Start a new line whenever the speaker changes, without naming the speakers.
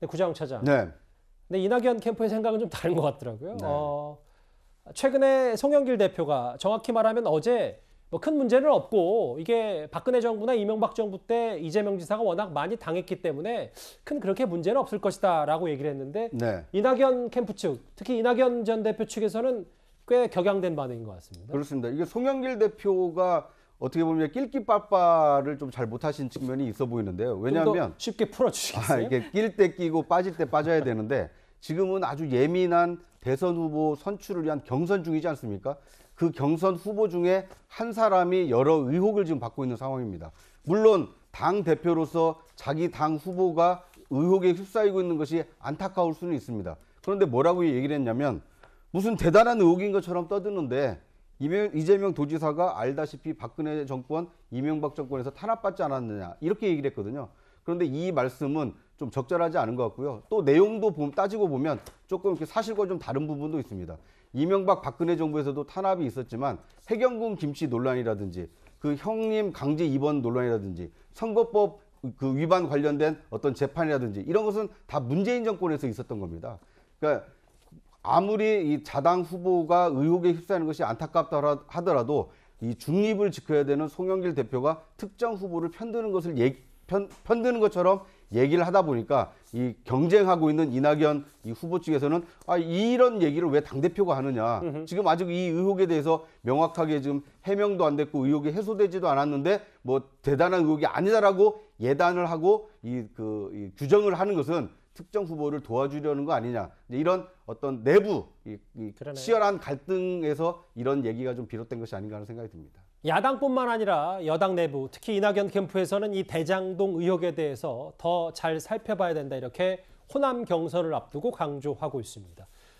네, 구장 차장. 네. 근데 이낙연 캠프의 생각은 좀 다른 것 같더라고요. 네. 어, 최근에 송영길 대표가 정확히 말하면 어제 뭐 큰 문제는 없고 이게 박근혜 정부나 이명박 정부 때 이재명 지사가 워낙 많이 당했기 때문에 큰 그렇게 문제는 없을 것이다라고 얘기를 했는데 네. 이낙연 캠프 측 특히 이낙연 전 대표 측에서는 꽤 격양된 반응인 것 같습니다.
그렇습니다. 이게 송영길 대표가 어떻게 보면 낄끼빠빠를 좀 잘 못하신 측면이 있어 보이는데요. 왜냐하면 쉽게 풀어주시겠어요? 아, 이게 낄때 끼고 빠질 때 빠져야 되는데 지금은 아주 예민한 대선 후보 선출을 위한 경선 중이지 않습니까? 그 경선 후보 중에 한 사람이 여러 의혹을 지금 받고 있는 상황입니다. 물론 당 대표로서 자기 당 후보가 의혹에 휩싸이고 있는 것이 안타까울 수는 있습니다. 그런데 뭐라고 얘기를 했냐면 무슨 대단한 의혹인 것처럼 떠드는데 이재명 도지사가 알다시피 박근혜 정권, 이명박 정권에서 탄압받지 않았느냐 이렇게 얘기를 했거든요. 그런데 이 말씀은 좀 적절하지 않은 것 같고요. 또 내용도 따지고 보면 조금 이렇게 사실과 좀 다른 부분도 있습니다. 이명박 박근혜 정부에서도 탄압이 있었지만 해경궁 김치 논란이라든지 그 형님 강제 입원 논란이라든지 선거법 그 위반 관련된 어떤 재판이라든지 이런 것은 다 문재인 정권에서 있었던 겁니다. 그러니까 아무리 이 자당 후보가 의혹에 휩싸이는 것이 안타깝다 하더라도 이 중립을 지켜야 되는 송영길 대표가 특정 후보를 편드는 것을 얘 편, 편드는 것처럼 얘기를 하다 보니까 이 경쟁하고 있는 이낙연 이 후보 측에서는 아 이런 얘기를 왜 당 대표가 하느냐 으흠. 지금 아직 이 의혹에 대해서 명확하게 지금 해명도 안 됐고 의혹이 해소되지도 않았는데 뭐 대단한 의혹이 아니다라고 예단을 하고 이 그 이 규정을 하는 것은 특정 후보를 도와주려는 거 아니냐 이런 어떤 내부 이, 이 치열한 갈등에서 이런 얘기가 좀 비롯된 것이 아닌가 하는 생각이 듭니다.
야당뿐만 아니라 여당 내부 특히 이낙연 캠프에서는 이 대장동 의혹에 대해서 더 잘 살펴봐야 된다 이렇게 호남 경선을 앞두고 강조하고 있습니다.